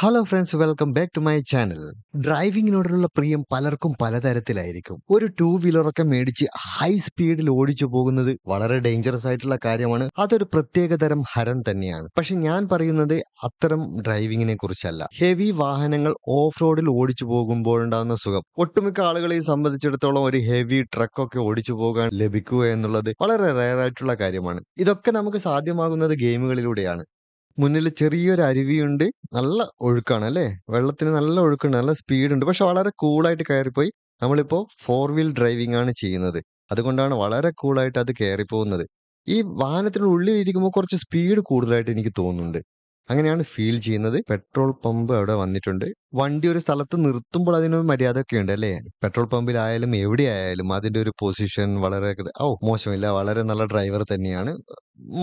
Hello friends welcome back to my channel ഡ്രൈവിങ്ങിനോടുള്ള പ്രിയം പലർക്കും പലതരത്തിലായിരിക്കും ഒരു ടൂ വീലറൊക്കെ മേടിച്ച് ഹൈ സ്പീഡിൽ ഓടിച്ചു പോകുന്നത് വളരെ ഡേഞ്ചറസ് ആയിട്ടുള്ള കാര്യമാണ് അതൊരു പ്രത്യേക തരം ഹരം തന്നെയാണ് പക്ഷെ ഞാൻ പറയുന്നത് അത്തരം ഡ്രൈവിങ്ങിനെ കുറിച്ചല്ല ഹെവി വാഹനങ്ങൾ ഓഫ് റോഡിൽ ഓടിച്ചു പോകുമ്പോഴുണ്ടാകുന്ന സുഖം ഒട്ടുമിക്ക ആളുകളെയും സംബന്ധിച്ചിടത്തോളം ഒരു ഹെവി ട്രക്കൊക്കെ ഓടിച്ചു പോകാൻ ലഭിക്കുക എന്നുള്ളത് വളരെ റയർ ആയിട്ടുള്ള കാര്യമാണ് ഇതൊക്കെ നമുക്ക് സാധ്യമാകുന്നത് ഗെയിമുകളിലൂടെയാണ് മുന്നിൽ ചെറിയൊരു അരുവിയുണ്ട് നല്ല ഒഴുക്കാണ് അല്ലേ വെള്ളത്തിന് നല്ല ഒഴുക്കുണ്ട് നല്ല സ്പീഡുണ്ട് പക്ഷെ വളരെ കൂളായിട്ട് കയറിപ്പോയി നമ്മളിപ്പോൾ ഫോർ വീൽ ഡ്രൈവിംഗ് ആണ് ചെയ്യുന്നത് അതുകൊണ്ടാണ് വളരെ കൂളായിട്ട് അത് കയറി പോകുന്നത് ഈ വാഹനത്തിനുള്ളിൽ ഇരിക്കുമ്പോൾ കുറച്ച് സ്പീഡ് കൂടുതലായിട്ട് എനിക്ക് തോന്നുന്നുണ്ട് അങ്ങനെയാണ് ഫീൽ ചെയ്യുന്നത് പെട്രോൾ പമ്പ് അവിടെ വന്നിട്ടുണ്ട് വണ്ടി ഒരു സ്ഥലത്ത് നിർത്തുമ്പോൾ അതിനൊരു ഒക്കെ ഉണ്ട് അല്ലേ പെട്രോൾ പമ്പിലായാലും എവിടെയായാലും അതിന്റെ ഒരു പൊസിഷൻ വളരെ ഓ മോശമില്ല വളരെ നല്ല ഡ്രൈവർ തന്നെയാണ്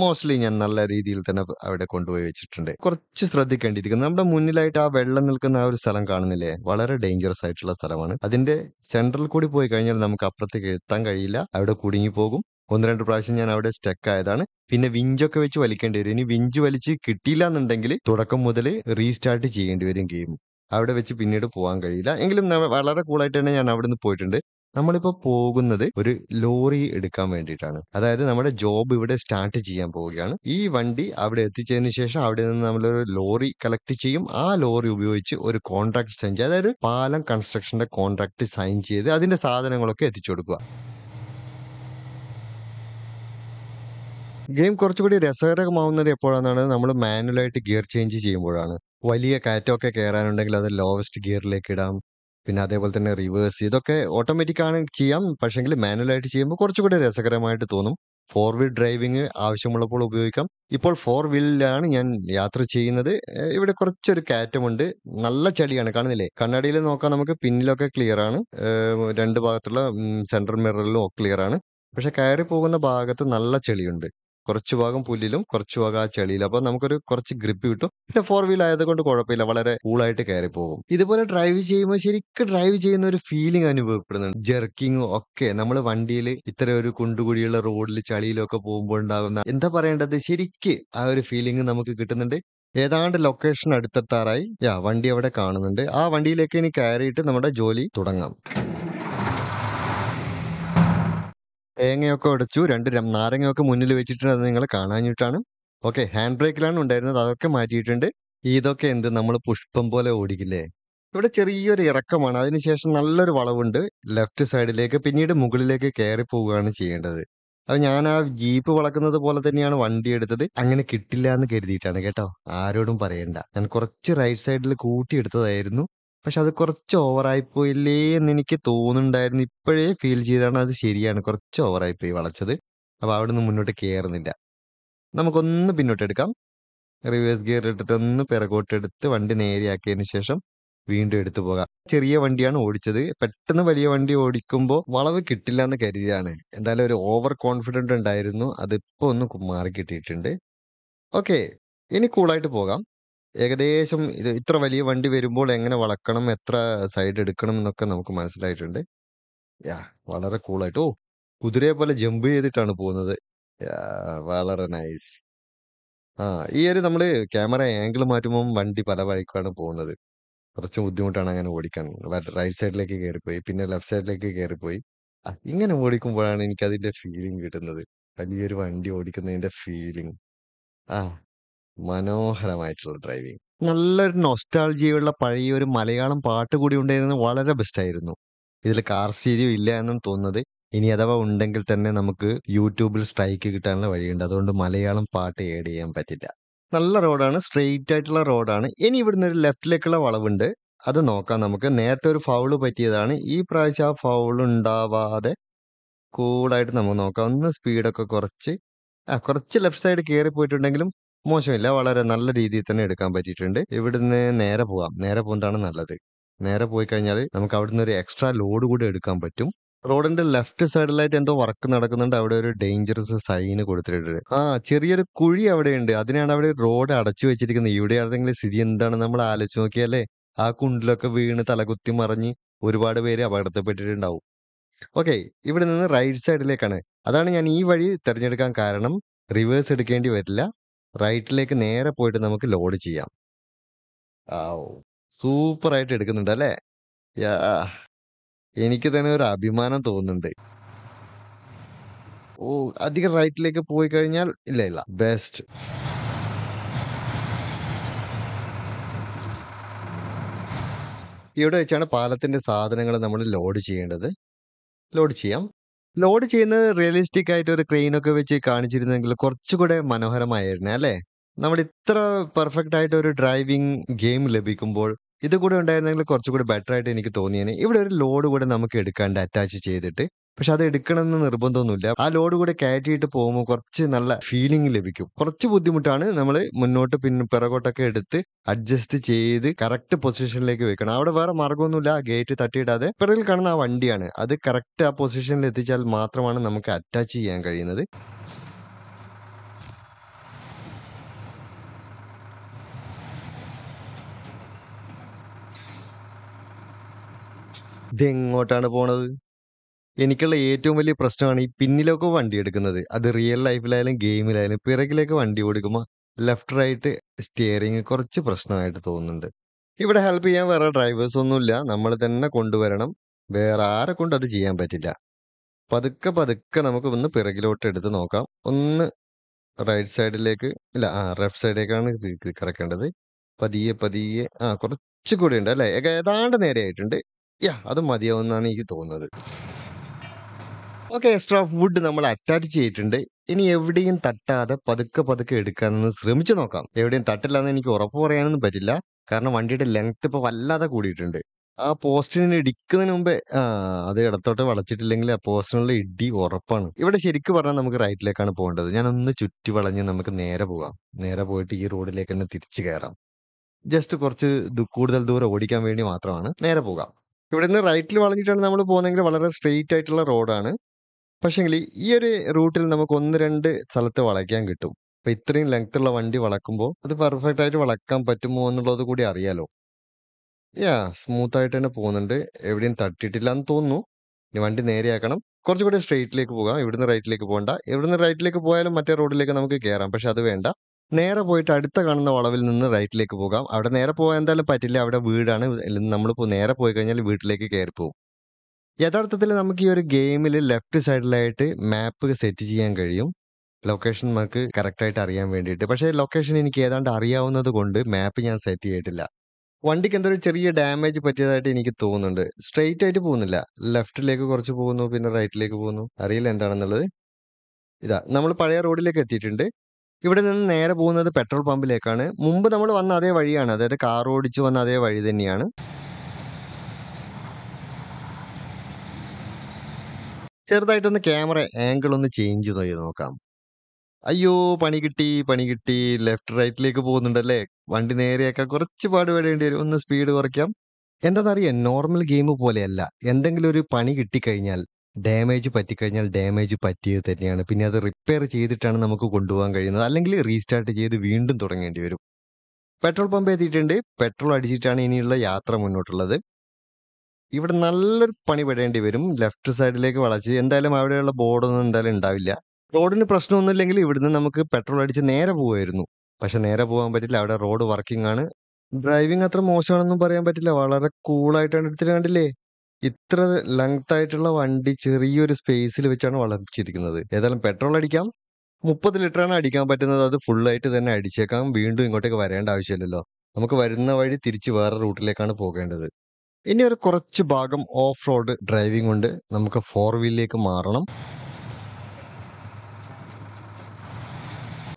മോസ്റ്റ്ലി ഞാൻ നല്ല രീതിയിൽ തന്നെ അവിടെ കൊണ്ടുപോയി വെച്ചിട്ടുണ്ട് കുറച്ച് ശ്രദ്ധിക്കേണ്ടിയിരിക്കുന്നു നമ്മുടെ മുന്നിലായിട്ട് ആ വെള്ളം നിൽക്കുന്ന ആ ഒരു സ്ഥലം കാണുന്നില്ലേ വളരെ ഡേഞ്ചറസ് ആയിട്ടുള്ള സ്ഥലമാണ് അതിന്റെ സെൻട്രൽ കൂടി പോയി കഴിഞ്ഞാൽ നമുക്ക് അപ്പുറത്തേക്ക് എത്താൻ കഴിയില്ല അവിടെ കുടുങ്ങി പോകും ഒന്ന് രണ്ട് പ്രാവശ്യം ഞാൻ അവിടെ സ്റ്റക്ക് ആയതാണ് പിന്നെ വിഞ്ചൊക്കെ വെച്ച് വലിക്കേണ്ടി വരും ഇനി വിഞ്ച് വലിച്ച് കിട്ടിയില്ല എന്നുണ്ടെങ്കിൽ തുടക്കം മുതൽ റീസ്റ്റാർട്ട് ചെയ്യേണ്ടി വരും ഗെയിം അവിടെ വെച്ച് പിന്നീട് പോകാൻ കഴിയില്ല എങ്കിലും വളരെ കൂളായിട്ട് തന്നെ ഞാൻ അവിടെ നിന്ന് പോയിട്ടുണ്ട് നമ്മളിപ്പോൾ പോകുന്നത് ഒരു ലോറി എടുക്കാൻ വേണ്ടിയിട്ടാണ് അതായത് നമ്മുടെ ജോബ് ഇവിടെ സ്റ്റാർട്ട് ചെയ്യാൻ പോവുകയാണ് ഈ വണ്ടി അവിടെ എത്തിച്ചതിന് ശേഷം അവിടെ നിന്ന് നമ്മളൊരു ലോറി കളക്ട് ചെയ്യും ആ ലോറി ഉപയോഗിച്ച് ഒരു കോൺട്രാക്ട് സൈൻ ചെയ്യുക അതായത് പാലം കൺസ്ട്രക്ഷന്റെ കോൺട്രാക്ട് സൈൻ ചെയ്ത് അതിന്റെ സാധനങ്ങളൊക്കെ എത്തിച്ചു കൊടുക്കുക ഗെയിം കുറച്ചുകൂടി രസകരമാവുന്നത് എപ്പോഴാണ് നമ്മൾ മാനുവലായിട്ട് ഗിയർ ചേഞ്ച് ചെയ്യുമ്പോഴാണ് വലിയ കാറ്റൊക്കെ കയറാനുണ്ടെങ്കിൽ അത് ലോവസ്റ്റ് ഗിയറിലേക്ക് ഇടാം പിന്നെ അതേപോലെ തന്നെ റിവേഴ്സ് ഇതൊക്കെ ഓട്ടോമാറ്റിക് ആണ് ചെയ്യാം പക്ഷേങ്കിൽ മാനുവലായിട്ട് ചെയ്യുമ്പോൾ കുറച്ചുകൂടി രസകരമായിട്ട് തോന്നും ഫോർ വീൽ ഡ്രൈവിംഗ് ആവശ്യമുള്ളപ്പോൾ ഉപയോഗിക്കാം ഇപ്പോൾ ഫോർ വീലിലാണ് ഞാൻ യാത്ര ചെയ്യുന്നത് ഇവിടെ കുറച്ചൊരു കാറ്റമുണ്ട് നല്ല ചളിയാണ് കാണുന്നില്ലേ കണ്ണാടിയിൽ നോക്കാൻ നമുക്ക് പിന്നിലൊക്കെ ക്ലിയർ ആണ് രണ്ട് ഭാഗത്തുള്ള സെൻട്രൽ മിററിലും ക്ലിയർ ആണ് പക്ഷെ കയറി പോകുന്ന ഭാഗത്ത് നല്ല ചെളിയുണ്ട് കുറച്ച് ഭാഗം പുല്ലിലും കുറച്ച് ഭാഗം ആ ചെളിയിലും അപ്പൊ നമുക്കൊരു കുറച്ച് ഗ്രിപ്പ് കിട്ടും പിന്നെ ഫോർ വീൽ ആയതുകൊണ്ട് കുഴപ്പമില്ല വളരെ കൂളായിട്ട് കയറി പോകും ഇതുപോലെ ഡ്രൈവ് ചെയ്യുമ്പോൾ ശരിക്കും ഡ്രൈവ് ചെയ്യുന്ന ഒരു ഫീലിംഗ് അനുഭവപ്പെടുന്നുണ്ട് ജെർക്കിങ്ങും ഒക്കെ നമ്മൾ വണ്ടിയിൽ ഇത്ര ഒരു കുണ്ടുകുടിയുള്ള റോഡിൽ ചളിയിലൊക്കെ പോകുമ്പോൾ ഉണ്ടാകുന്ന എന്താ പറയേണ്ടത് ശരിക്ക് ആ ഒരു ഫീലിംഗ് നമുക്ക് കിട്ടുന്നുണ്ട് ഏതാണ്ട് ലൊക്കേഷൻ അടുത്തെത്താറായി യാ വണ്ടി അവിടെ കാണുന്നുണ്ട് ആ വണ്ടിയിലേക്ക് ഇനി കയറിയിട്ട് നമ്മുടെ ജോലി തുടങ്ങാം തേങ്ങയൊക്കെ ഉടച്ചു രണ്ട് നാരങ്ങയൊക്കെ മുന്നിൽ വെച്ചിട്ടുണ്ട് അത് നിങ്ങൾ കാണാഞ്ഞിട്ടാണ് ഓക്കെ ഹാൻഡ് ബ്രേക്കിലാണ് ഉണ്ടായിരുന്നത് അതൊക്കെ മാറ്റിയിട്ടുണ്ട് ഇതൊക്കെ എന്ത് നമ്മൾ പുഷ്പം പോലെ ഓടിക്കില്ലേ ഇവിടെ ചെറിയൊരു ഇറക്കമാണ് അതിനുശേഷം നല്ലൊരു വളവുണ്ട് ലെഫ്റ്റ് സൈഡിലേക്ക് പിന്നീട് മുകളിലേക്ക് കയറി പോവുകയാണ് ചെയ്യേണ്ടത് അപ്പൊ ഞാൻ ആ ജീപ്പ് വളക്കുന്നത് പോലെ തന്നെയാണ് വണ്ടി എടുത്തത് അങ്ങനെ കിട്ടില്ല എന്ന് കരുതിയിട്ടാണ് കേട്ടോ ആരോടും പറയണ്ട ഞാൻ കുറച്ച് റൈറ്റ് സൈഡിൽ കൂട്ടിയെടുത്തതായിരുന്നു പക്ഷെ അത് കുറച്ച് ഓവറായി പോയില്ലേ എന്ന് എനിക്ക് തോന്നുന്നുണ്ടായിരുന്നു. ഇപ്പോഴേ ഫീൽ ചെയ്താണ് അത് ശരിയാണ്. കുറച്ച് ഓവറായി പോയി വളച്ചത്. അപ്പൊ നിന്ന് മുന്നോട്ട് കേറുന്നില്ല. നമുക്കൊന്ന് പിന്നോട്ട് എടുക്കാം റിവേഴ്സ് ഗിയർ ഇട്ടിട്ട് ഒന്ന് പിറകോട്ടെടുത്ത് വണ്ടി നേരെയാക്കിയതിന് ശേഷം വീണ്ടും എടുത്തു പോകാം. ചെറിയ വണ്ടിയാണ് ഓടിച്ചത്. പെട്ടെന്ന് വലിയ വണ്ടി ഓടിക്കുമ്പോൾ വളവ് കിട്ടില്ല എന്ന് കരുതിയാണ് എന്തായാലും ഒരു ഓവർ കോൺഫിഡന്റ് ഉണ്ടായിരുന്നു. അതിപ്പോ ഒന്ന് മാറി കിട്ടിയിട്ടുണ്ട്. ഓക്കെ. ഇനി കൂളായിട്ട് പോകാം. ഏകദേശം ഇത് ഇത്ര വലിയ വണ്ടി വരുമ്പോൾ എങ്ങനെ വളക്കണം എത്ര സൈഡ് എടുക്കണം എന്നൊക്കെ നമുക്ക് മനസ്സിലായിട്ടുണ്ട് യാ വളരെ കൂളായിട്ട് ഓ കുതിരയെ പോലെ ജമ്പ് ചെയ്തിട്ടാണ് പോകുന്നത് വളരെ നൈസ് ആ ഈ ഒരു നമ്മൾ ക്യാമറ ആംഗിൾ മാറ്റുമ്പം വണ്ടി പല വഴിക്കാണ് പോകുന്നത് കുറച്ച് ബുദ്ധിമുട്ടാണ് അങ്ങനെ ഓടിക്കാൻ റൈറ്റ് സൈഡിലേക്ക് കയറിപ്പോയി പിന്നെ ലെഫ്റ്റ് സൈഡിലേക്ക് കയറിപ്പോയി ആ, ഇങ്ങനെ ഓടിക്കുമ്പോഴാണ് എനിക്ക് അതിന്റെ ഫീലിംഗ് കിട്ടുന്നത് വലിയൊരു വണ്ടി ഓടിക്കുന്നതിന്റെ ഫീലിംഗ് ആ മനോഹരമായിട്ടുള്ള ഡ്രൈവിങ് നല്ലൊരു നൊസ്റ്റാൾജിയുള്ള പഴയ ഒരു മലയാളം പാട്ട് കൂടി ഉണ്ടായിരുന്നു വളരെ ബെസ്റ്റായിരുന്നു ഇതിൽ കാർ സ്റ്റീരിയോ ഇല്ല എന്നും തോന്നുന്നത് ഇനി അഥവാ ഉണ്ടെങ്കിൽ തന്നെ നമുക്ക് യൂട്യൂബിൽ സ്ട്രൈക്ക് കിട്ടാനുള്ള വഴിയുണ്ട് അതുകൊണ്ട് മലയാളം പാട്ട് ഏഡ് ചെയ്യാൻ പറ്റില്ല നല്ല റോഡാണ് സ്ട്രെയിറ്റ് ആയിട്ടുള്ള റോഡാണ് ഇനി ഇവിടുന്ന് ഒരു ലെഫ്റ്റിലേക്കുള്ള വളവുണ്ട് അത് നോക്കാം നമുക്ക് നേരത്തെ ഒരു ഫൗള് പറ്റിയതാണ് ഈ പ്രാവശ്യം ആ ഫൗൾ ഉണ്ടാവാതെ കൂളായിട്ട് നമുക്ക് നോക്കാം ഒന്ന് സ്പീഡൊക്കെ കുറച്ച് ആ കുറച്ച് ലെഫ്റ്റ് സൈഡ് കയറി പോയിട്ടുണ്ടെങ്കിലും മോശമില്ല വളരെ നല്ല രീതിയിൽ തന്നെ എടുക്കാൻ പറ്റിയിട്ടുണ്ട് ഇവിടുന്ന് നേരെ പോവാം നേരെ പോകുന്നതാണ് നല്ലത് നേരെ പോയി കഴിഞ്ഞാൽ നമുക്ക് അവിടുന്ന് ഒരു എക്സ്ട്രാ ലോഡ് കൂടി എടുക്കാൻ പറ്റും റോഡിന്റെ ലെഫ്റ്റ് സൈഡിലായിട്ട് എന്തോ വർക്ക് നടക്കുന്നുണ്ട് അവിടെ ഒരു ഡേഞ്ചറസ് സൈന് കൊടുത്തിട്ടുണ്ട് ആ ചെറിയൊരു കുഴി അവിടെ ഉണ്ട് അതിനാണ് അവിടെ റോഡ് അടച്ചു വെച്ചിരിക്കുന്നത് ഇവിടെ ആണെങ്കിലും സ്ഥിതി എന്താണ് നമ്മൾ ആലോചിച്ച് നോക്കിയാലേ ആ കുണ്ടിലൊക്കെ വീണ് തലകുത്തി മറിഞ്ഞ് ഒരുപാട് പേര് അപകടത്തിൽപ്പെട്ടിട്ടുണ്ടാവും ഓക്കെ ഇവിടെ നിന്ന് റൈറ്റ് സൈഡിലേക്കാണ് അതാണ് ഞാൻ ഈ വഴി തിരഞ്ഞെടുക്കാൻ കാരണം റിവേഴ്സ് എടുക്കേണ്ടി വരില്ല റൈറ്റിലേക്ക് നേരെ പോയിട്ട് നമുക്ക് ലോഡ് ചെയ്യാം സൂപ്പറായിട്ട് എടുക്കുന്നുണ്ട് അല്ലേ എനിക്ക് തന്നെ ഒരു അഭിമാനം തോന്നുന്നുണ്ട് ഓ അധികം റൈറ്റിലേക്ക് പോയി കഴിഞ്ഞാൽ ഇല്ല ഇല്ല ബെസ്റ്റ് ഇവിടെ വെച്ചാണ് പാലത്തിൻ്റെ സാധനങ്ങൾ നമ്മൾ ലോഡ് ചെയ്യേണ്ടത് ലോഡ് ചെയ്യാം ലോഡ് ചെയ്യുന്നത് റിയലിസ്റ്റിക് ആയിട്ട് ഒരു ക്രെയിൻ ഒക്കെ വെച്ച് കാണിച്ചിരുന്നെങ്കിൽ കുറച്ചുകൂടെ മനോഹരമായിരുന്നു അല്ലേ നമ്മൾ ഇത്ര പെർഫെക്റ്റ് ആയിട്ട് ഒരു ഡ്രൈവിംഗ് ഗെയിം ലഭിക്കുമ്പോൾ ഇത് കൂടെ ഉണ്ടായിരുന്നെങ്കിൽ കുറച്ചുകൂടി ബെറ്റർ ആയിട്ട് എനിക്ക് തോന്നിയേനെ ഇവിടെ ഒരു ലോഡ് കൂടെ നമുക്ക് എടുക്കാണ്ട് അറ്റാച്ച് ചെയ്തിട്ട് പക്ഷെ അത് എടുക്കണമെന്ന് നിർബന്ധമൊന്നുമില്ല ആ ലോഡ് കൂടെ കയറ്റിയിട്ട് പോകുമ്പോൾ കുറച്ച് നല്ല ഫീലിംഗ് ലഭിക്കും കുറച്ച് ബുദ്ധിമുട്ടാണ് നമ്മൾ മുന്നോട്ട് പിന്നെ പിറകോട്ടൊക്കെ എടുത്ത് അഡ്ജസ്റ്റ് ചെയ്ത് കറക്റ്റ് പൊസിഷനിലേക്ക് വെക്കണം അവിടെ വേറെ മാർഗമൊന്നുമില്ല ആ ഗേറ്റ് തട്ടിയിടാതെ പിറകിൽ കാണുന്ന ആ വണ്ടിയാണ് അത് കറക്റ്റ് ആ പൊസിഷനിൽ എത്തിച്ചാൽ മാത്രമാണ് നമുക്ക് അറ്റാച്ച് ചെയ്യാൻ കഴിയുന്നത് ഇതെങ്ങോട്ടാണ് പോണത് എനിക്കുള്ള ഏറ്റവും വലിയ പ്രശ്നമാണ് ഈ പിന്നിലൊക്കെ വണ്ടി എടുക്കുന്നത് അത് റിയൽ ലൈഫിലായാലും ഗെയിമിലായാലും പിറകിലേക്ക് വണ്ടി ഓടിക്കുമ്പോൾ ലെഫ്റ്റ് റൈറ്റ് സ്റ്റിയറിങ് കുറച്ച് പ്രശ്നമായിട്ട് തോന്നുന്നുണ്ട് ഇവിടെ ഹെൽപ്പ് ചെയ്യാൻ വേറെ ഡ്രൈവേഴ്സ് ഒന്നുമില്ല നമ്മൾ തന്നെ കൊണ്ടുവരണം വേറെ ആരെ കൊണ്ട് അത് ചെയ്യാൻ പറ്റില്ല പതുക്കെ പതുക്കെ നമുക്ക് ഒന്ന് പിറകിലോട്ട് എടുത്ത് നോക്കാം ഒന്ന് റൈറ്റ് സൈഡിലേക്ക് ഇല്ല ആ ലെഫ്റ്റ് സൈഡിലേക്കാണ് കിടക്കേണ്ടത് പതിയെ പതിയെ ആ കുറച്ച് കൂടി ഉണ്ട് അല്ലേ ഏതാണ്ട് നേരെ ആയിട്ടുണ്ട് യാ അത് മതിയാവുന്നാണ് എനിക്ക് തോന്നുന്നത്. ഓക്കെ. എക്സ്ട്രാ വുഡ് നമ്മൾ അറ്റാച്ച് ചെയ്തിട്ടുണ്ട്. ഇനി എവിടെയും തട്ടാതെ പതുക്കെ പതുക്കെ എടുക്കാനൊന്ന് ശ്രമിച്ചു നോക്കാം. എവിടെയും തട്ടില്ലാന്ന് എനിക്ക് ഉറപ്പ് പറയാനൊന്നും പറ്റില്ല. കാരണം വണ്ടിയുടെ ലെങ്ത് ഇപ്പൊ വല്ലാതെ കൂടിയിട്ടുണ്ട്. ആ പോസ്റ്റിനെ ഇടിക്കുന്നതിന് മുമ്പേ ആ അത് ഇടത്തോട്ട് വളച്ചിട്ടില്ലെങ്കിൽ ആ പോസ്റ്റിനുള്ള ഇടി ഉറപ്പാണ്. ഇവിടെ ശരിക്കും പറഞ്ഞാൽ നമുക്ക് റൈറ്റിലേക്കാണ് പോകേണ്ടത്. ഞാനൊന്ന് ചുറ്റി വളഞ്ഞ് നമുക്ക് നേരെ പോകാം. നേരെ പോയിട്ട് ഈ റോഡിലേക്ക് തന്നെ തിരിച്ചു കയറാം. ജസ്റ്റ് കുറച്ച് കൂടുതൽ ദൂരം ഓടിക്കാൻ വേണ്ടി മാത്രമാണ്. നേരെ പോകാം. ഇവിടെ നിന്ന് റൈറ്റിൽ വളഞ്ഞിട്ടാണ് നമ്മൾ പോകുന്നതെങ്കിൽ വളരെ സ്ട്രെയിറ്റ് ആയിട്ടുള്ള റോഡാണ് പക്ഷേങ്കിൽ ഈ ഒരു റൂട്ടിൽ നമുക്ക് ഒന്ന് രണ്ട് സ്ഥലത്ത് വളയ്ക്കാൻ കിട്ടും അപ്പം ഇത്രയും ലെങ്ത്തുള്ള വണ്ടി വളക്കുമ്പോൾ അത് പെർഫെക്റ്റ് ആയിട്ട് വളക്കാൻ പറ്റുമോ എന്നുള്ളത് കൂടി അറിയാലോ യാ സ്മൂത്തായിട്ട് തന്നെ പോകുന്നുണ്ട് എവിടെയും തട്ടിയിട്ടില്ല എന്ന് തോന്നുന്നു ഇനി വണ്ടി നേരെയാക്കണം കുറച്ചുകൂടി സ്ട്രെയിറ്റിലേക്ക് പോകാം ഇവിടുന്ന് റൈറ്റിലേക്ക് പോകണ്ട ഇവിടുന്ന് റൈറ്റിലേക്ക് പോയാലും മറ്റേ റോഡിലേക്ക് നമുക്ക് കയറാം പക്ഷെ അത് വേണ്ട നേരെ പോയിട്ട് അടുത്ത കാണുന്ന വളവിൽ നിന്ന് റൈറ്റിലേക്ക് പോകാം അവിടെ നേരെ പോകാൻ എന്തായാലും പറ്റില്ല അവിടെ വീടാണ് നമ്മളിപ്പോൾ നേരെ പോയി കഴിഞ്ഞാൽ വീട്ടിലേക്ക് കയറി പോകും യഥാർത്ഥത്തിൽ നമുക്ക് ഈ ഒരു ഗെയിമിൽ ലെഫ്റ്റ് സൈഡിലായിട്ട് മാപ്പ് സെറ്റ് ചെയ്യാൻ കഴിയും ലൊക്കേഷൻ നമുക്ക് കറക്റ്റായിട്ട് അറിയാൻ വേണ്ടിയിട്ട് പക്ഷേ ലൊക്കേഷൻ എനിക്ക് ഏതാണ്ട് അറിയാവുന്നത് കൊണ്ട് മാപ്പ് ഞാൻ സെറ്റ് ചെയ്തിട്ടില്ല വണ്ടിക്ക് എന്തൊരു ചെറിയ ഡാമേജ് പറ്റിയതായിട്ട് എനിക്ക് തോന്നുന്നുണ്ട് സ്ട്രെയിറ്റ് ആയിട്ട് പോകുന്നില്ല ലെഫ്റ്റിലേക്ക് കുറച്ച് പോകുന്നു പിന്നെ റൈറ്റിലേക്ക് പോകുന്നു അറിയില്ല എന്താണെന്നുള്ളത് ഇതാ നമ്മൾ പഴയ റോഡിലേക്ക് എത്തിയിട്ടുണ്ട് ഇവിടെ നിന്ന് നേരെ പോകുന്നത് പെട്രോൾ പമ്പിലേക്കാണ് മുമ്പ് നമ്മൾ വന്ന അതേ വഴിയാണ് അതായത് കാർ ഓടിച്ചു വന്ന അതേ വഴി തന്നെയാണ് ചെറുതായിട്ടൊന്ന് ക്യാമറ ആംഗിൾ ഒന്ന് ചേഞ്ച് ചെയ്ത് നോക്കാം അയ്യോ പണി കിട്ടി പണി കിട്ടി ലെഫ്റ്റ് റൈറ്റിലേക്ക് പോകുന്നുണ്ടല്ലേ വണ്ടി നേരെയൊക്കെ കുറച്ച് വേണ്ടി വരും ഒന്ന് സ്പീഡ് കുറയ്ക്കാം എന്താണെന്നറിയാം നോർമൽ ഗെയിം പോലെയല്ല എന്തെങ്കിലും ഒരു പണി കിട്ടിക്കഴിഞ്ഞാൽ ഡാമേജ് പറ്റിക്കഴിഞ്ഞാൽ ഡാമേജ് പറ്റിയത് തന്നെയാണ് പിന്നെ അത് റിപ്പയർ ചെയ്തിട്ടാണ് നമുക്ക് കൊണ്ടുപോകാൻ കഴിയുന്നത് അല്ലെങ്കിൽ റീസ്റ്റാർട്ട് ചെയ്ത് വീണ്ടും തുടങ്ങേണ്ടി വരും പെട്രോൾ പമ്പ് എത്തിയിട്ടുണ്ട് പെട്രോൾ അടിച്ചിട്ടാണ് ഇനിയുള്ള യാത്ര മുന്നോട്ടുള്ളത് ഇവിടെ നല്ലൊരു പണി പെടേണ്ടി വരും ലെഫ്റ്റ് സൈഡിലേക്ക് വളച്ച് എന്തായാലും അവിടെയുള്ള ബോർഡൊന്നും എന്തായാലും ഉണ്ടാവില്ല റോഡിന് ഇല്ലെങ്കിൽ ഇവിടുന്ന് നമുക്ക് പെട്രോൾ അടിച്ച് നേരെ പോകുമായിരുന്നു പക്ഷെ നേരെ പോകാൻ പറ്റില്ല അവിടെ റോഡ് വർക്കിംഗ് ആണ് ഡ്രൈവിംഗ് അത്ര മോശമാണെന്നും പറയാൻ പറ്റില്ല വളരെ കൂളായിട്ടാണ് എടുത്തിട്ട് കണ്ടില്ലേ ഇത്ര ലെങ്ത് ആയിട്ടുള്ള വണ്ടി ചെറിയൊരു സ്പേസിൽ വെച്ചാണ് വളച്ചിരിക്കുന്നത് ഏതായാലും പെട്രോൾ അടിക്കാം മുപ്പത് ലിറ്ററാണ് അടിക്കാൻ പറ്റുന്നത് അത് ഫുള്ളായിട്ട് തന്നെ അടിച്ചേക്കാം വീണ്ടും ഇങ്ങോട്ടേക്ക് വരേണ്ട ആവശ്യമില്ലല്ലോ നമുക്ക് വരുന്ന വഴി തിരിച്ച് വേറെ റൂട്ടിലേക്കാണ് പോകേണ്ടത് ഇനി ഒരു കുറച്ച് ഭാഗം ഓഫ് റോഡ് ഡ്രൈവിംഗ് ഉണ്ട് നമുക്ക് ഫോർ വീലിലേക്ക് മാറണം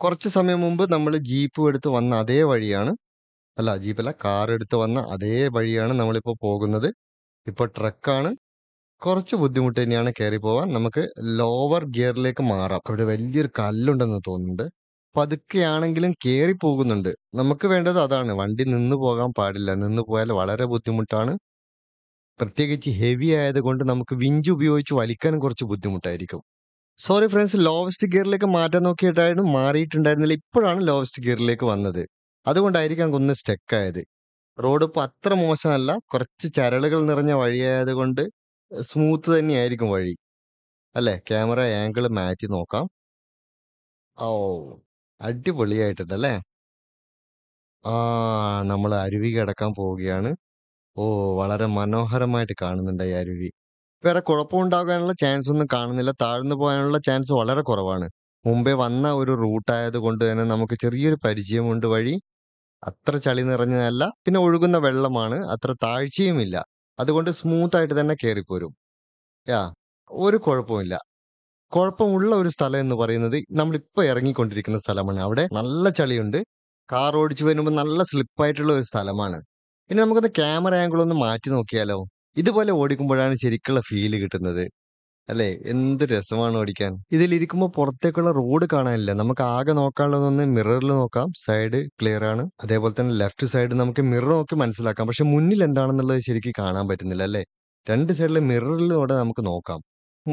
കുറച്ച് സമയം മുമ്പ് നമ്മൾ ജീപ്പ് എടുത്ത് വന്ന അതേ വഴിയാണ് അല്ല ജീപ്പല്ല കാർ എടുത്ത് വന്ന അതേ വഴിയാണ് നമ്മളിപ്പോൾ പോകുന്നത് ഇപ്പോൾ ട്രക്കാണ് കുറച്ച് ബുദ്ധിമുട്ട് തന്നെയാണ് കയറി പോവാൻ നമുക്ക് ലോവർ ഗിയറിലേക്ക് മാറാം അവിടെ വലിയൊരു കല്ലുണ്ടെന്ന് തോന്നുന്നുണ്ട് പതുക്കെയാണെങ്കിലും കയറി പോകുന്നുണ്ട് നമുക്ക് വേണ്ടത് അതാണ് വണ്ടി നിന്ന് പോകാൻ പാടില്ല നിന്ന് പോയാൽ വളരെ ബുദ്ധിമുട്ടാണ് പ്രത്യേകിച്ച് ഹെവി ആയതുകൊണ്ട് നമുക്ക് വിഞ്ച് ഉപയോഗിച്ച് വലിക്കാനും കുറച്ച് ബുദ്ധിമുട്ടായിരിക്കും സോറി ഫ്രണ്ട്സ് ലോവസ്റ്റ് ഗിയറിലേക്ക് മാറ്റാൻ നോക്കിയിട്ടായിരുന്നു മാറിയിട്ടുണ്ടായിരുന്നില്ല ഇപ്പോഴാണ് ലോവസ്റ്റ് ഗിയറിലേക്ക് വന്നത് അതുകൊണ്ടായിരിക്കും ഒന്ന് സ്റ്റെക്കായത് റോഡ് ഇപ്പോൾ അത്ര മോശമല്ല കുറച്ച് ചരലുകൾ നിറഞ്ഞ കൊണ്ട് സ്മൂത്ത് തന്നെയായിരിക്കും വഴി അല്ലേ ക്യാമറ ആംഗിൾ മാറ്റി നോക്കാം ഓ അടിപൊളിയായിട്ടുണ്ട് അല്ലേ ആ നമ്മൾ അരുവി കിടക്കാൻ പോവുകയാണ് ഓ വളരെ മനോഹരമായിട്ട് കാണുന്നുണ്ട് ഈ അരുവി വേറെ കുഴപ്പമുണ്ടാകാനുള്ള ചാൻസ് ഒന്നും കാണുന്നില്ല താഴ്ന്നു പോകാനുള്ള ചാൻസ് വളരെ കുറവാണ് മുമ്പേ വന്ന ഒരു റൂട്ട് കൊണ്ട് തന്നെ നമുക്ക് ചെറിയൊരു പരിചയമുണ്ട് വഴി അത്ര ചളി നിറഞ്ഞതല്ല പിന്നെ ഒഴുകുന്ന വെള്ളമാണ് അത്ര താഴ്ചയുമില്ല അതുകൊണ്ട് സ്മൂത്തായിട്ട് തന്നെ കയറിപ്പോരും യാ ഒരു കുഴപ്പമില്ല കുഴപ്പമുള്ള ഒരു സ്ഥലം എന്ന് പറയുന്നത് നമ്മളിപ്പോൾ ഇറങ്ങിക്കൊണ്ടിരിക്കുന്ന സ്ഥലമാണ് അവിടെ നല്ല ചളിയുണ്ട് കാർ ഓടിച്ചു വരുമ്പോൾ നല്ല സ്ലിപ്പായിട്ടുള്ള ഒരു സ്ഥലമാണ് ഇനി നമുക്കത് ക്യാമറ ആംഗിൾ ഒന്ന് മാറ്റി നോക്കിയാലോ ഇതുപോലെ ഓടിക്കുമ്പോഴാണ് ശരിക്കുള്ള ഫീല് കിട്ടുന്നത് അല്ലേ എന്ത് രസമാണ് ഓടിക്കാൻ ഇരിക്കുമ്പോൾ പുറത്തേക്കുള്ള റോഡ് കാണാനില്ല നമുക്ക് ആകെ നോക്കാനുള്ളതൊന്ന് മിററിൽ നോക്കാം സൈഡ് ക്ലിയർ ആണ് അതേപോലെ തന്നെ ലെഫ്റ്റ് സൈഡ് നമുക്ക് മിറർ നോക്കി മനസ്സിലാക്കാം പക്ഷെ മുന്നിൽ എന്താണെന്നുള്ളത് ശരിക്കും കാണാൻ പറ്റുന്നില്ല അല്ലേ രണ്ട് സൈഡിലെ മിററിലൂടെ നമുക്ക് നോക്കാം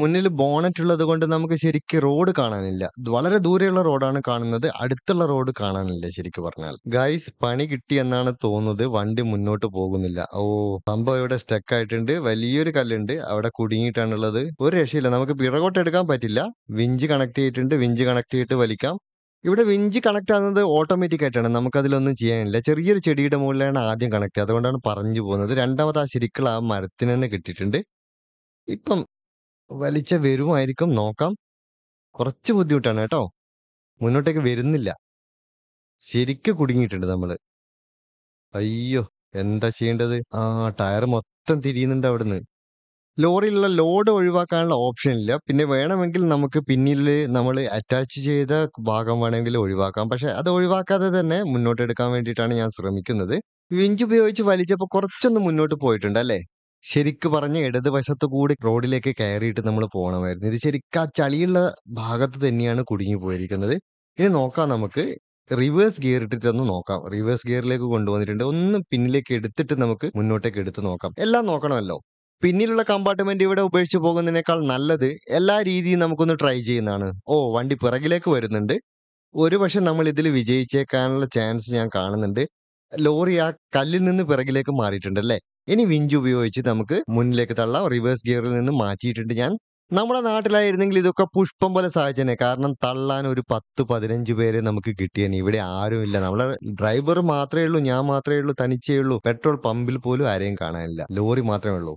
മുന്നിൽ ബോണറ്റ് ഉള്ളത് കൊണ്ട് നമുക്ക് ശരിക്ക് റോഡ് കാണാനില്ല വളരെ ദൂരെയുള്ള റോഡാണ് കാണുന്നത് അടുത്തുള്ള റോഡ് കാണാനില്ല ശരിക്കും പറഞ്ഞാൽ ഗൈസ് പണി കിട്ടി എന്നാണ് തോന്നുന്നത് വണ്ടി മുന്നോട്ട് പോകുന്നില്ല ഓ സംഭവം ഇവിടെ സ്റ്റക്ക് ആയിട്ടുണ്ട് വലിയൊരു കല്ലുണ്ട് അവിടെ കുടുങ്ങിയിട്ടാണുള്ളത് ഒരു രക്ഷയില്ല നമുക്ക് പിറകോട്ട് എടുക്കാൻ പറ്റില്ല വിഞ്ച് കണക്ട് ചെയ്തിട്ടുണ്ട് വിഞ്ച് കണക്ട് ചെയ്തിട്ട് വലിക്കാം ഇവിടെ വിഞ്ച് കണക്ട് ആകുന്നത് ഓട്ടോമാറ്റിക് ആയിട്ടാണ് നമുക്കതിലൊന്നും ചെയ്യാനില്ല ചെറിയൊരു ചെടിയുടെ മുകളിലാണ് ആദ്യം കണക്ട് അതുകൊണ്ടാണ് പറഞ്ഞു പോകുന്നത് രണ്ടാമത് ആ ശരിക്കുള്ള ആ മരത്തിന് തന്നെ കിട്ടിയിട്ടുണ്ട് ഇപ്പം വലിച്ച വരുമായിരിക്കും നോക്കാം. കുറച്ച് ബുദ്ധിമുട്ടാണ് കേട്ടോ. മുന്നോട്ടേക്ക് വരുന്നില്ല. ശരിക്ക് കുടുങ്ങിയിട്ടുണ്ട് നമ്മള്. അയ്യോ! എന്താ ചെയ്യേണ്ടത്? ആ ടയർ മൊത്തം തിരിയുന്നുണ്ട് അവിടുന്ന്. ലോറിയിലുള്ള ലോഡ് ഒഴിവാക്കാനുള്ള ഓപ്ഷൻ ഇല്ല. പിന്നെ വേണമെങ്കിൽ നമുക്ക് പിന്നിൽ നമ്മൾ അറ്റാച്ച് ചെയ്ത ഭാഗം വേണമെങ്കിൽ ഒഴിവാക്കാം. പക്ഷെ അത് ഒഴിവാക്കാതെ തന്നെ മുന്നോട്ടെടുക്കാൻ വേണ്ടിയിട്ടാണ് ഞാൻ ശ്രമിക്കുന്നത്. വിഞ്ചുപയോഗിച്ച് വലിച്ചപ്പോൾ കുറച്ചൊന്ന് മുന്നോട്ട് പോയിട്ടുണ്ട് അല്ലേ? ശരിക്ക് പറഞ്ഞ ഇടതുവശത്ത് കൂടി റോഡിലേക്ക് കയറിയിട്ട് നമ്മൾ പോകണമായിരുന്നു ഇത് ശരിക്കും ആ ചളിയുള്ള ഭാഗത്ത് തന്നെയാണ് കുടുങ്ങി പോയിരിക്കുന്നത് ഇനി നോക്കാം നമുക്ക് റിവേഴ്സ് ഗിയർ ഇട്ടിട്ട് ഒന്ന് നോക്കാം റിവേഴ്സ് ഗിയറിലേക്ക് കൊണ്ടുവന്നിട്ടുണ്ട് ഒന്ന് പിന്നിലേക്ക് എടുത്തിട്ട് നമുക്ക് മുന്നോട്ടേക്ക് എടുത്ത് നോക്കാം എല്ലാം നോക്കണമല്ലോ പിന്നിലുള്ള കമ്പാർട്ട്മെന്റ് ഇവിടെ ഉപേക്ഷിച്ച് പോകുന്നതിനേക്കാൾ നല്ലത് എല്ലാ രീതിയും നമുക്കൊന്ന് ട്രൈ ചെയ്യുന്നതാണ് ഓ വണ്ടി പിറകിലേക്ക് വരുന്നുണ്ട് ഒരു പക്ഷെ നമ്മൾ ഇതിൽ വിജയിച്ചേക്കാനുള്ള ചാൻസ് ഞാൻ കാണുന്നുണ്ട് ലോറി ആ കല്ലിൽ നിന്ന് പിറകിലേക്ക് മാറിയിട്ടുണ്ട് അല്ലേ ഇനി വിഞ്ച് ഉപയോഗിച്ച് നമുക്ക് മുന്നിലേക്ക് തള്ളാം റിവേഴ്സ് ഗിയറിൽ നിന്ന് മാറ്റിയിട്ടുണ്ട് ഞാൻ നമ്മുടെ നാട്ടിലായിരുന്നെങ്കിൽ ഇതൊക്കെ പുഷ്പം പോലെ സാധിച്ചേനെ കാരണം തള്ളാൻ ഒരു പത്ത് പതിനഞ്ച് പേരെ നമുക്ക് കിട്ടിയേനെ ഇവിടെ ആരുമില്ല നമ്മളെ ഡ്രൈവർ മാത്രമേ ഉള്ളൂ ഞാൻ മാത്രമേ ഉള്ളൂ തനിച്ചേ ഉള്ളൂ പെട്രോൾ പമ്പിൽ പോലും ആരെയും കാണാനില്ല ലോറി മാത്രമേ ഉള്ളൂ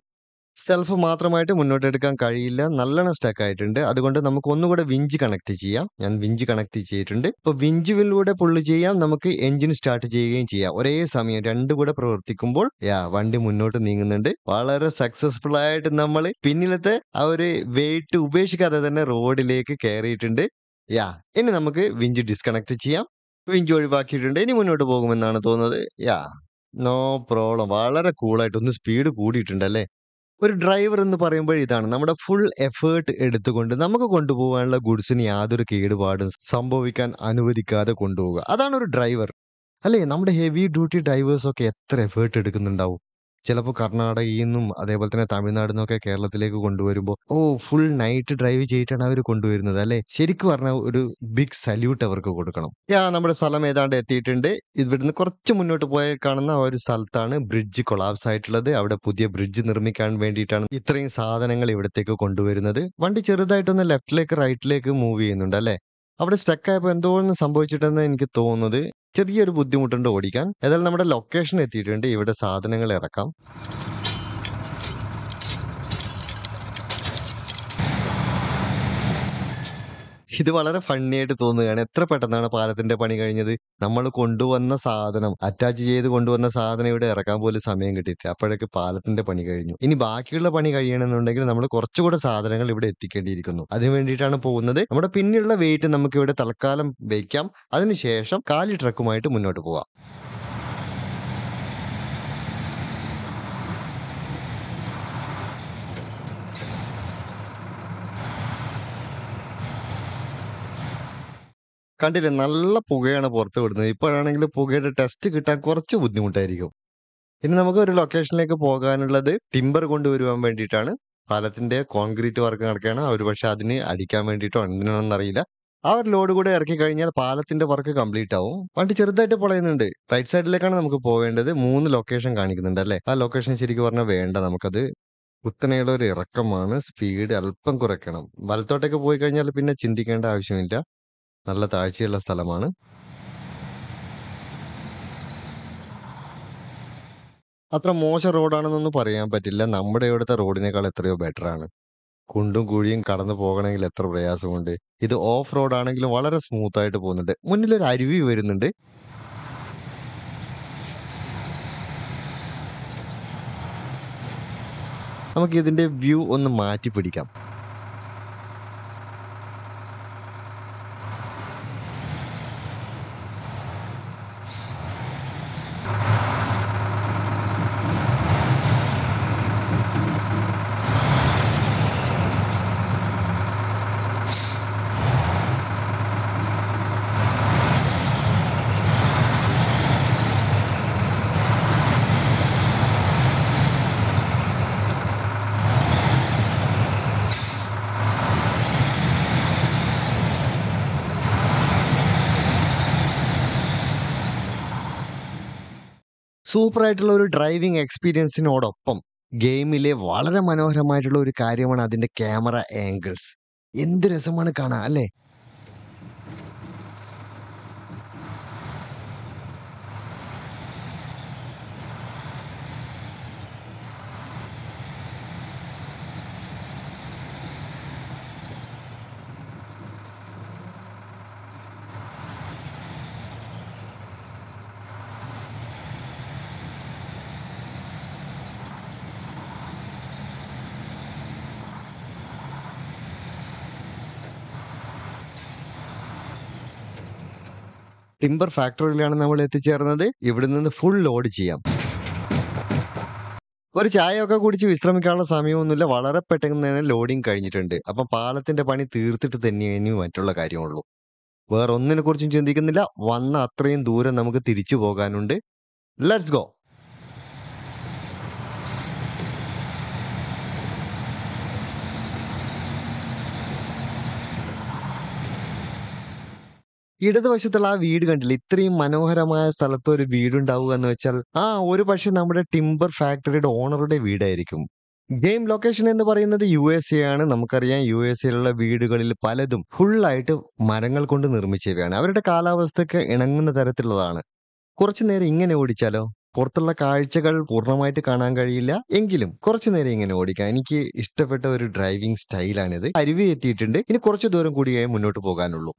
സെൽഫ് മാത്രമായിട്ട് എടുക്കാൻ കഴിയില്ല നല്ലോണം സ്റ്റക്ക് ആയിട്ടുണ്ട് അതുകൊണ്ട് നമുക്ക് ഒന്നുകൂടെ വിഞ്ച് കണക്ട് ചെയ്യാം ഞാൻ വിഞ്ച് കണക്ട് ചെയ്തിട്ടുണ്ട് ഇപ്പൊ വിഞ്ചുവിലൂടെ പുള്ളി ചെയ്യാം നമുക്ക് എഞ്ചിൻ സ്റ്റാർട്ട് ചെയ്യുകയും ചെയ്യാം ഒരേ സമയം രണ്ടു കൂടെ പ്രവർത്തിക്കുമ്പോൾ യാ വണ്ടി മുന്നോട്ട് നീങ്ങുന്നുണ്ട് വളരെ സക്സസ്ഫുൾ ആയിട്ട് നമ്മൾ പിന്നിലത്തെ ആ ഒരു വെയിറ്റ് ഉപേക്ഷിക്കാതെ തന്നെ റോഡിലേക്ക് കയറിയിട്ടുണ്ട് യാ ഇനി നമുക്ക് വിഞ്ച് ഡിസ്കണക്ട് ചെയ്യാം വിഞ്ച് ഒഴിവാക്കിയിട്ടുണ്ട് ഇനി മുന്നോട്ട് പോകുമെന്നാണ് തോന്നുന്നത് യാ നോ പ്രോബ്ലം വളരെ കൂളായിട്ട് ഒന്ന് സ്പീഡ് കൂടിയിട്ടുണ്ട് അല്ലേ ഒരു ഡ്രൈവർ എന്ന് പറയുമ്പോൾ ഇതാണ് നമ്മുടെ ഫുൾ എഫേർട്ട് എടുത്തുകൊണ്ട് നമുക്ക് കൊണ്ടുപോകാനുള്ള ഗുഡ്സിന് യാതൊരു കേടുപാടും സംഭവിക്കാൻ അനുവദിക്കാതെ കൊണ്ടുപോകുക അതാണ് ഒരു ഡ്രൈവർ അല്ലേ നമ്മുടെ ഹെവി ഡ്യൂട്ടി ഡ്രൈവേഴ്സൊക്കെ എത്ര എഫേർട്ട് എടുക്കുന്നുണ്ടാവും ചിലപ്പോൾ കർണാടകയിൽ നിന്നും അതേപോലെ തന്നെ തമിഴ്നാട് നിന്നൊക്കെ കേരളത്തിലേക്ക് കൊണ്ടുവരുമ്പോൾ ഓ ഫുൾ നൈറ്റ് ഡ്രൈവ് ചെയ്തിട്ടാണ് അവർ കൊണ്ടുവരുന്നത് അല്ലേ ശരിക്കും പറഞ്ഞ ഒരു ബിഗ് സല്യൂട്ട് അവർക്ക് കൊടുക്കണം യാ നമ്മുടെ സ്ഥലം ഏതാണ്ട് എത്തിയിട്ടുണ്ട് ഇവിടുന്ന് കുറച്ച് മുന്നോട്ട് പോയാൽ കാണുന്ന ഒരു സ്ഥലത്താണ് ബ്രിഡ്ജ് കൊളാപ്സ് ആയിട്ടുള്ളത് അവിടെ പുതിയ ബ്രിഡ്ജ് നിർമ്മിക്കാൻ വേണ്ടിയിട്ടാണ് ഇത്രയും സാധനങ്ങൾ ഇവിടത്തേക്ക് കൊണ്ടുവരുന്നത് വണ്ടി ചെറുതായിട്ടൊന്ന് ലെഫ്റ്റിലേക്ക് റൈറ്റിലേക്ക് മൂവ് ചെയ്യുന്നുണ്ട് അല്ലേ അവിടെ സ്റ്റക്കായപ്പോൾ എന്തോന്ന് സംഭവിച്ചിട്ടെന്ന് എനിക്ക് തോന്നുന്നത് ചെറിയൊരു ബുദ്ധിമുട്ടുണ്ട് ഓടിക്കാൻ ഏതായാലും നമ്മുടെ ലൊക്കേഷൻ എത്തിയിട്ടുണ്ട് ഇവിടെ സാധനങ്ങൾ ഇറക്കാം ഇത് വളരെ ഫണ്ണി ആയിട്ട് തോന്നുകയാണ് എത്ര പെട്ടെന്നാണ് പാലത്തിന്റെ പണി കഴിഞ്ഞത് നമ്മൾ കൊണ്ടുവന്ന സാധനം അറ്റാച്ച് ചെയ്ത് കൊണ്ടുവന്ന സാധനം ഇവിടെ ഇറക്കാൻ പോലും സമയം കിട്ടിയിട്ട് അപ്പോഴേക്ക് പാലത്തിന്റെ പണി കഴിഞ്ഞു ഇനി ബാക്കിയുള്ള പണി കഴിയണമെന്നുണ്ടെങ്കിൽ നമ്മൾ കുറച്ചുകൂടെ സാധനങ്ങൾ ഇവിടെ എത്തിക്കേണ്ടിയിരിക്കുന്നു അതിനു വേണ്ടിയിട്ടാണ് പോകുന്നത് നമ്മുടെ പിന്നിലുള്ള വെയിറ്റ് നമുക്ക് ഇവിടെ തൽക്കാലം വയ്ക്കാം അതിനുശേഷം കാലി ട്രക്കുമായിട്ട് മുന്നോട്ട് പോവാം കണ്ടില്ലേ നല്ല പുകയാണ് പുറത്ത് വിടുന്നത് ഇപ്പോഴാണെങ്കിൽ പുകയുടെ ടെസ്റ്റ് കിട്ടാൻ കുറച്ച് ബുദ്ധിമുട്ടായിരിക്കും ഇനി നമുക്ക് ഒരു ലൊക്കേഷനിലേക്ക് പോകാനുള്ളത് ടിമ്പർ കൊണ്ടുവരുവാൻ വേണ്ടിയിട്ടാണ് പാലത്തിന്റെ കോൺക്രീറ്റ് വർക്ക് നടക്കുകയാണ് അവർ പക്ഷെ അതിന് അടിക്കാൻ വേണ്ടിയിട്ടോ അറിയില്ല ആ ഒരു ലോഡ് കൂടെ ഇറക്കി കഴിഞ്ഞാൽ പാലത്തിന്റെ വർക്ക് കംപ്ലീറ്റ് ആവും വണ്ടി ചെറുതായിട്ട് പൊളയുന്നുണ്ട് റൈറ്റ് സൈഡിലേക്കാണ് നമുക്ക് പോവേണ്ടത് മൂന്ന് ലൊക്കേഷൻ കാണിക്കുന്നുണ്ട് അല്ലേ ആ ലൊക്കേഷൻ ശരിക്കും പറഞ്ഞാൽ വേണ്ട നമുക്കത് കുത്തനെയുള്ള ഒരു ഇറക്കമാണ് സ്പീഡ് അല്പം കുറയ്ക്കണം വലത്തോട്ടേക്ക് പോയി കഴിഞ്ഞാൽ പിന്നെ ചിന്തിക്കേണ്ട ആവശ്യമില്ല നല്ല താഴ്ചയുള്ള സ്ഥലമാണ് അത്ര മോശം റോഡാണെന്നൊന്നും പറയാൻ പറ്റില്ല നമ്മുടെ ഇവിടുത്തെ റോഡിനേക്കാൾ എത്രയോ ബെറ്റർ ആണ് കുണ്ടും കുഴിയും കടന്നു പോകണമെങ്കിൽ എത്ര പ്രയാസമുണ്ട് ഇത് ഓഫ് റോഡ് ആണെങ്കിലും വളരെ സ്മൂത്ത് ആയിട്ട് പോകുന്നുണ്ട് മുന്നിലൊരു അരുവി വരുന്നുണ്ട് നമുക്ക് ഇതിന്റെ വ്യൂ ഒന്ന് മാറ്റി പിടിക്കാം സൂപ്പർ ആയിട്ടുള്ള ഒരു ഡ്രൈവിംഗ് എക്സ്പീരിയൻസിനോടൊപ്പം ഗെയിമിലെ വളരെ മനോഹരമായിട്ടുള്ള ഒരു കാര്യമാണ് അതിന്റെ ക്യാമറ ആംഗിൾസ് എന്ത് രസമാണ് കാണാൻ അല്ലേ ടിമ്പർ ഫാക്ടറിയിലാണ് നമ്മൾ എത്തിച്ചേർന്നത് ഇവിടെ നിന്ന് ഫുൾ ലോഡ് ചെയ്യാം ഒരു ചായയൊക്കെ കുടിച്ച് വിശ്രമിക്കാനുള്ള സമയമൊന്നുമില്ല വളരെ പെട്ടെന്ന് തന്നെ ലോഡിങ് കഴിഞ്ഞിട്ടുണ്ട് അപ്പം പാലത്തിന്റെ പണി തീർത്തിട്ട് തന്നെ ഇനി മറ്റുള്ള കാര്യമുള്ളൂ വേറെ ഒന്നിനെ കുറിച്ചും ചിന്തിക്കുന്നില്ല വന്ന അത്രയും ദൂരം നമുക്ക് തിരിച്ചു പോകാനുണ്ട് ലെറ്റ്സ് ഗോ ഇടതുവശത്തുള്ള ആ വീട് കണ്ടില്ല ഇത്രയും മനോഹരമായ സ്ഥലത്ത് ഒരു വീടുണ്ടാവുക എന്ന് വെച്ചാൽ ആ ഒരു പക്ഷെ നമ്മുടെ ടിംബർ ഫാക്ടറിയുടെ ഓണറുടെ വീടായിരിക്കും ഗെയിം ലൊക്കേഷൻ എന്ന് പറയുന്നത് യു എസ് എ ആണ് നമുക്കറിയാം യു എസ് എയിലുള്ള വീടുകളിൽ പലതും ഫുള്ളായിട്ട് മരങ്ങൾ കൊണ്ട് നിർമ്മിച്ചവയാണ് അവരുടെ കാലാവസ്ഥയ്ക്ക് ഇണങ്ങുന്ന തരത്തിലുള്ളതാണ് കുറച്ചു നേരം ഇങ്ങനെ ഓടിച്ചാലോ പുറത്തുള്ള കാഴ്ചകൾ പൂർണ്ണമായിട്ട് കാണാൻ കഴിയില്ല എങ്കിലും കുറച്ചു നേരം ഇങ്ങനെ ഓടിക്കാം എനിക്ക് ഇഷ്ടപ്പെട്ട ഒരു ഡ്രൈവിംഗ് സ്റ്റൈലാണിത് അരുവി എത്തിയിട്ടുണ്ട് ഇനി കുറച്ചു ദൂരം കൂടിയേ മുന്നോട്ട് പോകാനുള്ളൂ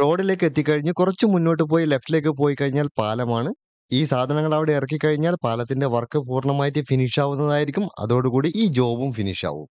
റോഡിലേക്ക് എത്തിക്കഴിഞ്ഞ് കുറച്ച് മുന്നോട്ട് പോയി ലെഫ്റ്റിലേക്ക് പോയി കഴിഞ്ഞാൽ പാലമാണ് ഈ സാധനങ്ങൾ അവിടെ ഇറക്കി കഴിഞ്ഞാൽ പാലത്തിന്റെ വർക്ക് പൂർണ്ണമായിട്ട് ഫിനിഷ് ആവുന്നതായിരിക്കും അതോടുകൂടി ഈ ജോബും ഫിനിഷ് ആവും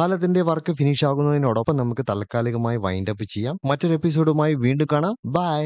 പാലത്തിന്റെ വർക്ക് ഫിനിഷ് ആകുന്നതിനോടൊപ്പം നമുക്ക് താൽക്കാലികമായി വൈൻഡപ്പ് ചെയ്യാം മറ്റൊരു എപ്പിസോഡുമായി വീണ്ടും കാണാം ബൈ